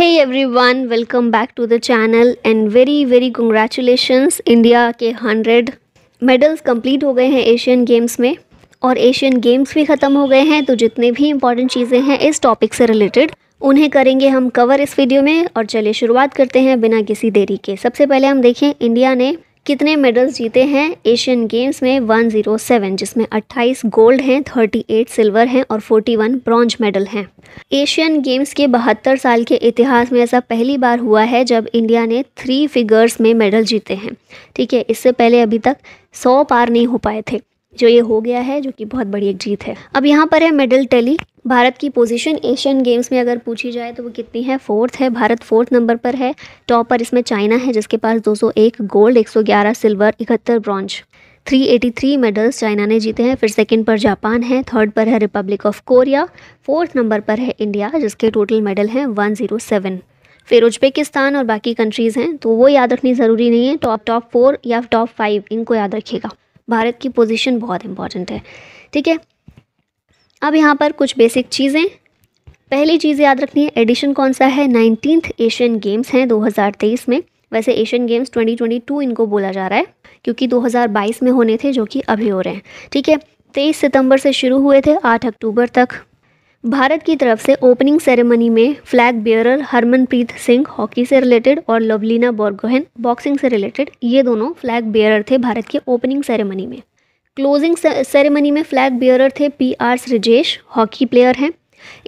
every everyone welcome back to the channel and very very congratulations India के hundred medals complete हो गए हैं Asian games में और एशियन गेम्स भी ख़त्म हो गए हैं तो जितने भी इंपॉर्टेंट चीज़ें हैं इस टॉपिक से रिलेटेड उन्हें करेंगे हम कवर इस वीडियो में और चलिए शुरुआत करते हैं बिना किसी देरी के सबसे पहले हम देखें इंडिया ने कितने मेडल्स जीते हैं एशियन गेम्स में 107 जिसमें 28 गोल्ड हैं 38 सिल्वर हैं और 41 ब्रॉन्ज मेडल हैं एशियन गेम्स के बहत्तर साल के इतिहास में ऐसा पहली बार हुआ है जब इंडिया ने थ्री फिगर्स में मेडल जीते हैं ठीक है इससे पहले अभी तक सौ पार नहीं हो पाए थे जो ये हो गया है जो कि बहुत बड़ी एक जीत है अब यहाँ पर है मेडल टेली भारत की पोजीशन एशियन गेम्स में अगर पूछी जाए तो वो कितनी है फोर्थ है भारत फोर्थ नंबर पर है टॉप पर इसमें चाइना है जिसके पास 201 गोल्ड 111 सिल्वर इकहत्तर ब्रॉन्ज 383 मेडल्स चाइना ने जीते हैं फिर सेकंड पर जापान है थर्ड पर है Republic of Korea fourth number पर है इंडिया जिसके टोटल मेडल हैं वन फिर उज्बेकिस्तान और बाकी कंट्रीज़ हैं तो वो याद रखनी ज़रूरी नहीं है टॉप टॉप फोर या टॉप फाइव इनको याद रखिएगा भारत की पोजिशन बहुत इंपॉर्टेंट है ठीक है अब यहाँ पर कुछ बेसिक चीज़ें पहली चीज़ याद रखनी है एडिशन कौन सा है नाइनटीन्थ एशियन गेम्स हैं 2023 में वैसे एशियन गेम्स 2022 इनको बोला जा रहा है क्योंकि 2022 में होने थे जो कि अभी हो रहे हैं ठीक है तेईस सितंबर से शुरू हुए थे आठ अक्टूबर तक भारत की तरफ से ओपनिंग सेरेमनी में flag bearer Harmanpreet Singh hockey से रिलेटेड और लवलीना बोर्गोहन बॉक्सिंग से रिलेटेड ये दोनों फ्लैग बेयरर थे भारत के ओपनिंग सेरेमनी में क्लोजिंग सेरेमनी में फ्लैग बियरर थे P R Sreejesh hockey player हैं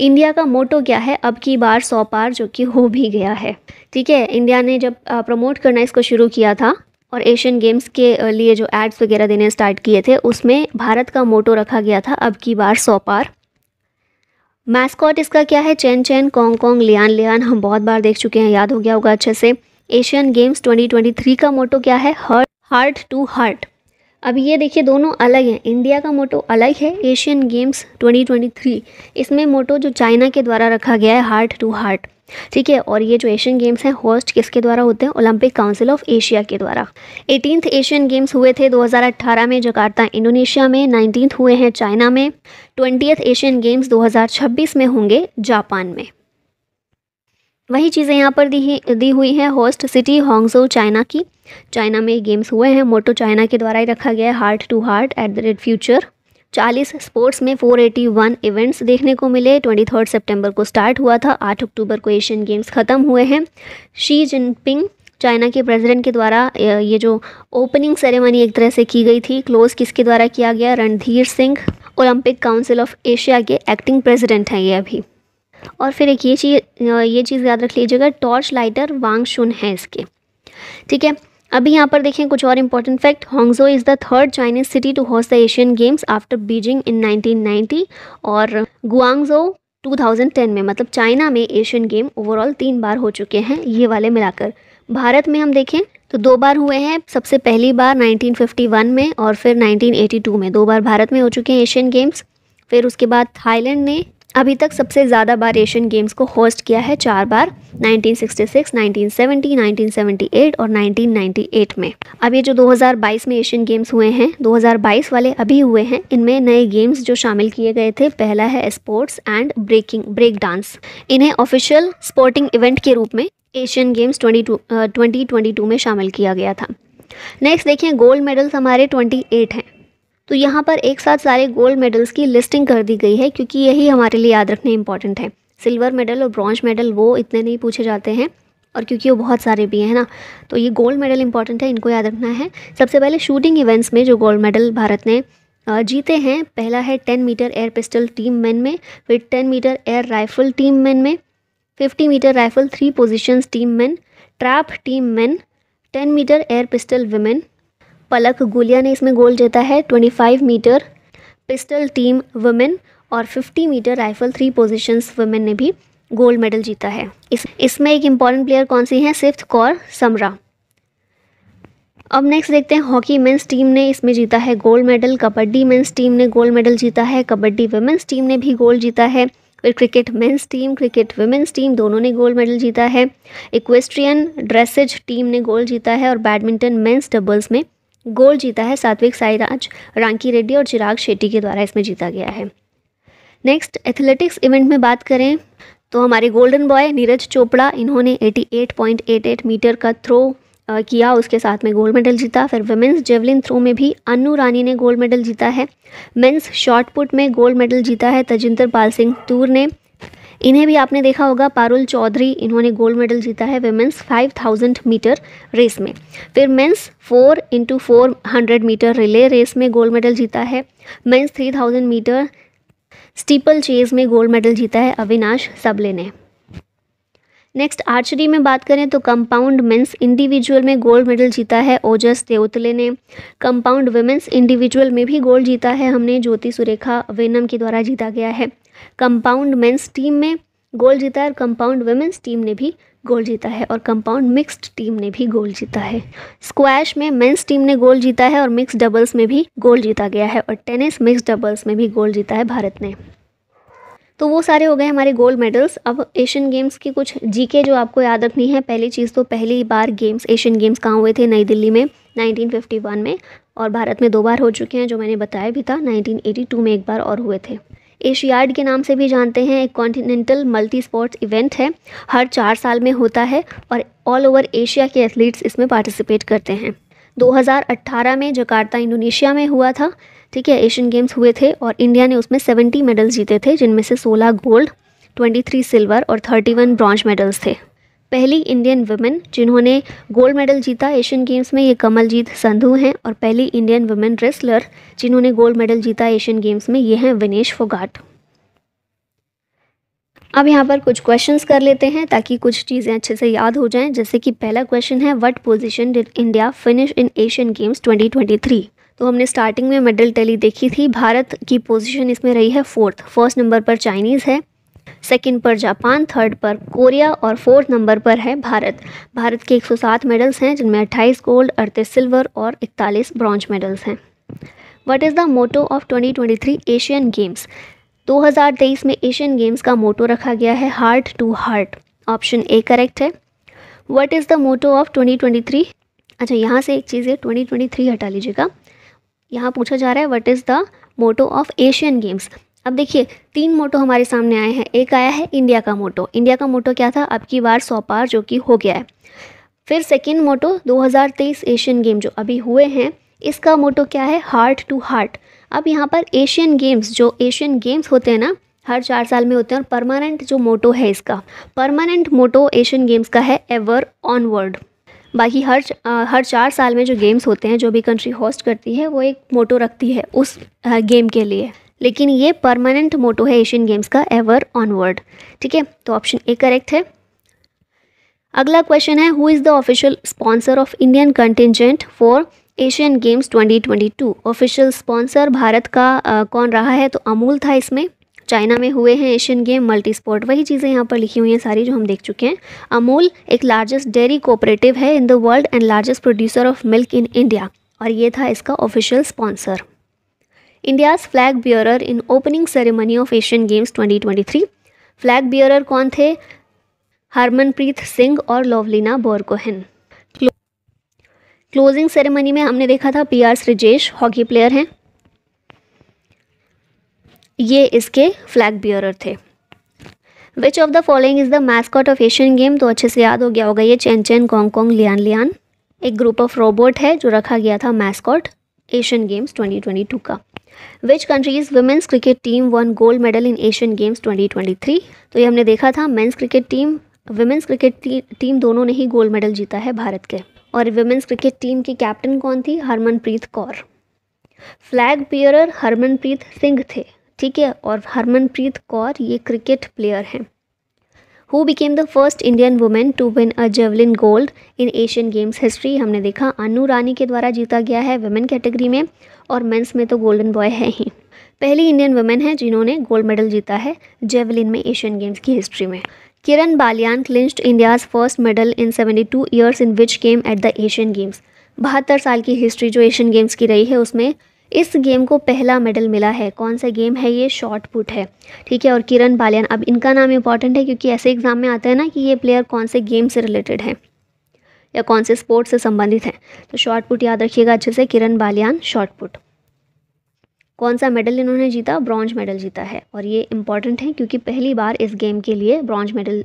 इंडिया का मोटो क्या है अब की बार सौ पार जो कि हो भी गया है ठीक है इंडिया ने जब प्रमोट करना इसको शुरू किया था और एशियन गेम्स के लिए जो एड्स वगैरह देने स्टार्ट किए थे उसमें भारत का मोटो रखा गया था अब की बार सौ पार मैस्कॉट इसका क्या है चैन चैन कॉन्ग कॉन्ग लियान लियान हम बहुत बार देख चुके हैं याद हो गया होगा अच्छे से एशियन गेम्स 2023 का मोटो क्या है हर्ट हार्ट टू हार्ट अब ये देखिए दोनों अलग हैं इंडिया का मोटो अलग है एशियन गेम्स 2023 इसमें मोटो जो चाइना के द्वारा रखा गया है हार्ट टू हार्ट ठीक है और ये जो एशियन गेम्स हैं होस्ट किसके द्वारा होते हैं ओलंपिक काउंसिल ऑफ एशिया के द्वारा एटीनथ एशियन गेम्स हुए थे 2018 में जकार्ता इंडोनेशिया में नाइनटीन्थ हुए हैं चाइना में ट्वेंटियथ एशियन गेम्स 2026 में होंगे जापान में वही चीज़ें यहाँ पर दी दी हुई हैं होस्ट सिटी हॉन्गजो चाइना की चाइना में ये गेम्स हुए हैं मोटो चाइना के द्वारा ही रखा गया है heart to heart at the rate future चालीस स्पोर्ट्स में 481 इवेंट्स देखने को मिले ट्वेंटी थर्ड सेप्टेम्बर को स्टार्ट हुआ था आठ अक्टूबर को एशियन गेम्स ख़त्म हुए हैं शी जिनपिंग चाइना के प्रेसिडेंट के द्वारा ये जो ओपनिंग सेरेमनी एक तरह से की गई थी क्लोज किसके द्वारा किया गया Randhir Singh Olympic Council of Asia के एक्टिंग प्रेसिडेंट हैं ये अभी और फिर एक ये चीज़ ये चीज़ याद रख लीजिएगा टॉर्च लाइटर वांग शुन है इसके ठीक है अभी यहाँ पर देखें कुछ और important fact Hangzhou is the third Chinese city to host the Asian Games after Beijing in 1990 और गुआंगजो 2010 में मतलब चाइना में एशियन गेम ओवरऑल तीन बार हो चुके हैं ये वाले मिलाकर भारत में हम देखें तो दो बार हुए हैं सबसे पहली बार 1951 में और फिर 1982 में दो बार भारत में हो चुके हैं एशियन गेम्स फिर उसके बाद थाईलैंड ने अभी तक सबसे ज़्यादा बार एशियन गेम्स को होस्ट किया है चार बार 1966, 1970, 1978 और 1998 में अब ये जो 2022 में एशियन गेम्स हुए हैं 2022 वाले अभी हुए हैं इनमें नए गेम्स जो शामिल किए गए थे पहला है sports and breaking break dance इन्हें ऑफिशियल स्पोर्टिंग इवेंट के रूप में एशियन गेम्स ट्वेंटी ट्वेंटी में शामिल किया गया था नेक्स्ट देखिए गोल्ड मेडल्स हमारे ट्वेंटी हैं तो यहाँ पर एक साथ सारे गोल्ड मेडल्स की लिस्टिंग कर दी गई है क्योंकि यही हमारे लिए याद रखने इंपॉर्टेंट है सिल्वर मेडल और ब्रॉन्ज मेडल वो इतने नहीं पूछे जाते हैं और क्योंकि वो बहुत सारे भी हैं ना तो ये गोल्ड मेडल इंपॉर्टेंट है इनको याद रखना है सबसे पहले शूटिंग इवेंट्स में जो गोल्ड मेडल भारत ने जीते हैं पहला है ten metre air pistol team men में फिर ten metre air rifle team men में fifty metre rifle three positions team men trap team men ten metre air pistol women Palak Gulia ने इसमें गोल्ड जीता है 25 मीटर पिस्टल टीम वुमेन और 50 metre rifle three positions women ने भी gold medal जीता है इस इसमें एक इम्पॉर्टेंट प्लेयर कौन सी हैं सिफ्थ कौर समरा अब नेक्स्ट देखते हैं हॉकी मेंस टीम ने इसमें जीता है gold medal kabaddi men's team ने गोल्ड मेडल जीता है कबड्डी वुमेंस टीम ने भी गोल्ड जीता है फिर cricket men's team cricket women's team दोनों ने गोल्ड मेडल जीता है इक्वेस्ट्रियन ड्रेसेज टीम ने गोल्ड जीता है और बैडमिंटन मेंस डबल्स में गोल्ड जीता है सात्विक साईराज रांकी रेड्डी और चिराग शेट्टी के द्वारा इसमें जीता गया है नेक्स्ट एथलेटिक्स इवेंट में बात करें तो हमारे गोल्डन बॉय नीरज चोपड़ा इन्होंने 88.88 मीटर का थ्रो किया उसके साथ में गोल्ड मेडल जीता फिर वुमेंस जेवलिन थ्रो में भी अनु रानी ने गोल्ड मेडल जीता है मेंस शॉर्टपुट पुट में गोल्ड मेडल जीता है तजिंदर पाल सिंह तूर ने इन्हें भी आपने देखा होगा पारुल चौधरी इन्होंने गोल्ड मेडल जीता है वेमेंस 5000 मीटर रेस में फिर men's 4 into four metre relay race में गोल्ड मेडल जीता है मेंस 3000 मीटर स्टीपल चेज में गोल्ड मेडल जीता है अविनाश सबले ने नेक्स्ट आर्चरी में बात करें तो कंपाउंड मेंस इंडिविजुअल में गोल्ड मेडल जीता है ओजस देवतले ने कंपाउंड वुमेंस इंडिविजुअल में भी गोल्ड जीता है हमने ज्योति सुरेखा वेनम के द्वारा जीता गया है कंपाउंड मेंस टीम में गोल्ड जीता है और कंपाउंड वेमेंस टीम ने भी गोल्ड जीता है और कंपाउंड मिक्स्ड टीम ने भी गोल्ड जीता है स्क्वैश में मेंस टीम ने गोल्ड जीता है और मिक्स डबल्स में भी गोल्ड जीता गया है और टेनिस मिक्स डबल्स में भी गोल्ड जीता है भारत ने तो वो सारे हो गए हमारे गोल्ड मेडल्स अब एशियन गेम्स की कुछ जीके जो आपको याद रखनी है पहली चीज़ तो पहली बार गेम्स एशियन गेम्स कहाँ हुए थे नई दिल्ली में 1951 में और भारत में दो बार हो चुके हैं जो मैंने बताया भी था 1982 में एक बार और हुए थे एशियाड के नाम से भी जानते हैं एक कॉन्टिनेंटल मल्टी स्पोर्ट्स इवेंट है हर चार साल में होता है और ऑल ओवर एशिया के एथलीट्स इसमें पार्टिसिपेट करते हैं 2018 में जकार्ता इंडोनेशिया में हुआ था ठीक है एशियन गेम्स हुए थे और इंडिया ने उसमें 70 मेडल्स जीते थे जिनमें से 16 गोल्ड 23 सिल्वर और 31 ब्रॉन्ज मेडल्स थे पहली इंडियन वुमेन जिन्होंने गोल्ड मेडल जीता एशियन गेम्स में ये कमलजीत संधु हैं और पहली इंडियन वुमेन रेसलर जिन्होंने गोल्ड मेडल जीता एशियन गेम्स में ये हैं विनेश फोगाट अब यहाँ पर कुछ क्वेश्चंस कर लेते हैं ताकि कुछ चीज़ें अच्छे से याद हो जाएं जैसे कि पहला क्वेश्चन है what position did India finish in Asian games 2023 तो हमने स्टार्टिंग में मेडल टैली देखी थी भारत की पोजीशन इसमें रही है फोर्थ फर्स्ट नंबर पर चाइनीज़ है सेकंड पर जापान थर्ड पर कोरिया और फोर्थ नंबर पर है भारत भारत के 107 मेडल्स हैं जिनमें 28 गोल्ड अड़तीस सिल्वर और 41 ब्रॉन्ज मेडल्स हैं what is the motto of 2023 Asian games 2023 में एशियन गेम्स का मोटो रखा गया है heart to heart option A correct है what is the motto of 2023 अच्छा यहाँ से एक चीज़ है ट्वेंटी हटा लीजिएगा यहाँ पूछा जा रहा है what is the motto of Asian games अब देखिए तीन मोटो हमारे सामने आए हैं एक आया है इंडिया का मोटो इंडिया का मोटो क्या था अब की बार सौपार जो कि हो गया है फिर सेकेंड मोटो 2023 एशियन गेम जो अभी हुए हैं इसका मोटो क्या है हार्ट टू हार्ट अब यहाँ पर एशियन गेम्स जो एशियन गेम्स होते हैं ना हर चार साल में होते हैं और परमानेंट जो मोटो है इसका परमानेंट मोटो एशियन गेम्स का है एवर ऑनवर्ड बाकी हर आ, हर चार साल में जो गेम्स होते हैं जो भी कंट्री होस्ट करती है वो एक मोटो रखती है उस आ, गेम के लिए लेकिन ये परमानेंट मोटो है एशियन गेम्स का एवर ऑनवर्ड ठीक है तो ऑप्शन ए करेक्ट है अगला क्वेश्चन है who is the official sponsor of Indian contingent for Asian games 2022 official sponsor Bharat का आ, कौन रहा है तो अमूल था इसमें चाइना में हुए हैं एशियन गेम मल्टी स्पोर्ट वही चीज़ें यहाँ पर लिखी हुई हैं सारी जो हम देख चुके हैं अमूल एक लार्जेस्ट डेयरी कोऑपरेटिव है in the world and largest producer of milk in India और ये था इसका official sponsor India's flag bearer in opening ceremony of Asian games 2023 flag bearer कौन थे हरमनप्रीत सिंह और लोवलिना बोरकोहन क्लोजिंग सेरेमनी में हमने देखा था P R Sreejesh hockey player हैं ये इसके फ्लैग बियरर थे which of the following is the mascot of Asian game तो अच्छे से याद हो गया होगा ये चैन चैन कॉन्ग कॉन्ग लियान लियान एक ग्रुप ऑफ रोबोट है जो रखा गया था मैस्कॉट एशियन गेम्स 2022 का which countries women's cricket team won gold medal in Asian games 2023 तो ये हमने देखा था men's cricket team women's cricket team दोनों ने ही गोल्ड मेडल जीता है भारत के और वुमेंस क्रिकेट टीम की कैप्टन कौन थी हरमनप्रीत कौर फ्लैग पियरर हरमनप्रीत सिंह थे ठीक है और हरमनप्रीत कौर ये क्रिकेट प्लेयर हैं who became the first Indian women to win a javelin gold in Asian games history हमने देखा अनु रानी के द्वारा जीता गया है वुमेन कैटेगरी में और मेंस में तो गोल्डन बॉय है ही पहली इंडियन वुमेन है जिन्होंने गोल्ड मेडल जीता है जेवलिन में एशियन गेम्स की हिस्ट्री में Kiran Baliyan clinched India's first medal in seventy two years in which game at the Asian games बहत्तर साल की हिस्ट्री जो एशियन गेम्स की रही है उसमें इस गेम को पहला मेडल मिला है कौन सा गेम है ये शॉर्ट पुट है ठीक है और किरण बालियान अब इनका नाम इंपॉर्टेंट है क्योंकि ऐसे एग्ज़ाम में आता है ना कि ये प्लेयर कौन से गेम से रिलेटेड है या कौन से स्पोर्ट्स से संबंधित हैं तो शॉर्ट पुट याद रखिएगा अच्छे से किरण बालियान शॉर्ट पुट कौन सा मेडल इन्होंने जीता ब्रॉन्ज मेडल जीता है और ये इम्पॉर्टेंट है क्योंकि पहली बार इस गेम के लिए ब्रॉन्ज मेडल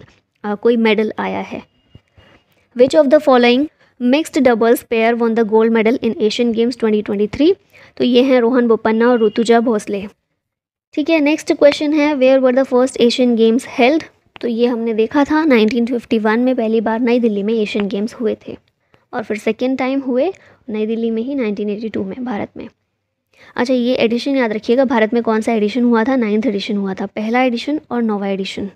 कोई मेडल आया है which of the following mixed doubles pair won the gold medal in Asian games 2023 तो ये हैं रोहन बोपन्ना और ऋतुजा भोसले ठीक है नेक्स्ट क्वेश्चन है where were the first Asian games held तो ये हमने देखा था 1951 में पहली बार नई दिल्ली में एशियन गेम्स हुए थे और फिर सेकेंड टाइम हुए नई दिल्ली में ही 1982 में भारत में अच्छा ये एडिशन याद रखिएगा भारत में कौन सा एडिशन हुआ था नाइन्थ एडिशन हुआ था पहला एडिशन और नोवा एडिशन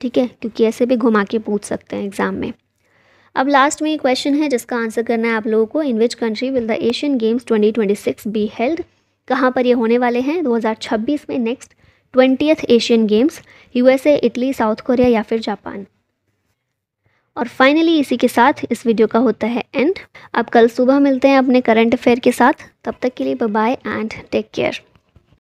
ठीक है क्योंकि ऐसे भी घुमा के पूछ सकते हैं एग्ज़ाम में अब लास्ट में एक क्वेश्चन है जिसका आंसर करना है आप लोगों को in which country will the Asian games 2026 be held कहाँ पर ये होने वाले हैं 2026 में next twentieth Asian games USA Italy South Korea या फिर जापान और फाइनली इसी के साथ इस वीडियो का होता है एंड अब कल सुबह मिलते हैं अपने करंट अफेयर के साथ तब तक के लिए बाय एंड टेक केयर